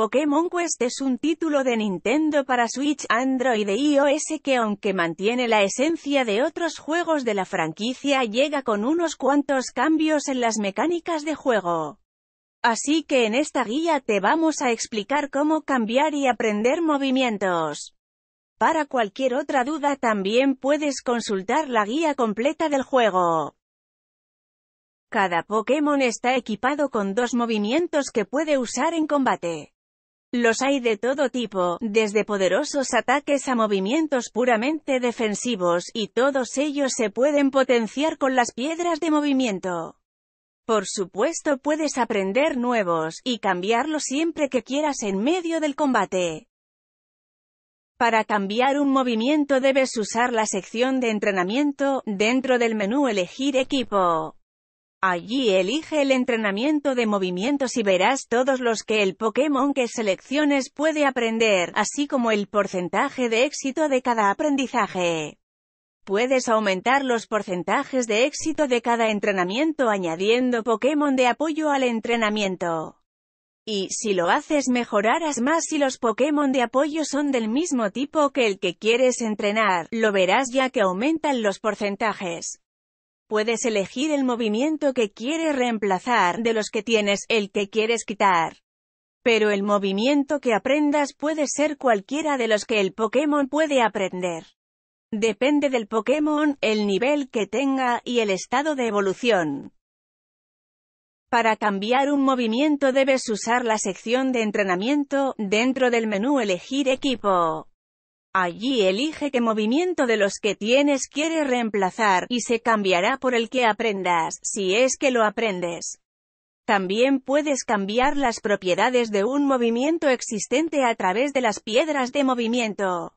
Pokémon Quest es un título de Nintendo para Switch, Android e iOS que aunque mantiene la esencia de otros juegos de la franquicia llega con unos cuantos cambios en las mecánicas de juego. Así que en esta guía te vamos a explicar cómo cambiar y aprender movimientos. Para cualquier otra duda también puedes consultar la guía completa del juego. Cada Pokémon está equipado con dos movimientos que puede usar en combate. Los hay de todo tipo, desde poderosos ataques a movimientos puramente defensivos, y todos ellos se pueden potenciar con las piedras de movimiento. Por supuesto puedes aprender nuevos, y cambiarlos siempre que quieras en medio del combate. Para cambiar un movimiento debes usar la sección de entrenamiento, dentro del menú elegir equipo. Allí elige el entrenamiento de movimientos y verás todos los que el Pokémon que selecciones puede aprender, así como el porcentaje de éxito de cada aprendizaje. Puedes aumentar los porcentajes de éxito de cada entrenamiento añadiendo Pokémon de apoyo al entrenamiento. Y si lo haces mejorarás más si los Pokémon de apoyo son del mismo tipo que el que quieres entrenar, lo verás ya que aumentan los porcentajes. Puedes elegir el movimiento que quieres reemplazar de los que tienes, el que quieres quitar. Pero el movimiento que aprendas puede ser cualquiera de los que el Pokémon puede aprender. Depende del Pokémon, el nivel que tenga y el estado de evolución. Para cambiar un movimiento debes usar la sección de entrenamiento, dentro del menú elegir equipo. Allí elige qué movimiento de los que tienes quiere reemplazar, y se cambiará por el que aprendas, si es que lo aprendes. También puedes cambiar las propiedades de un movimiento existente a través de las piedras de movimiento.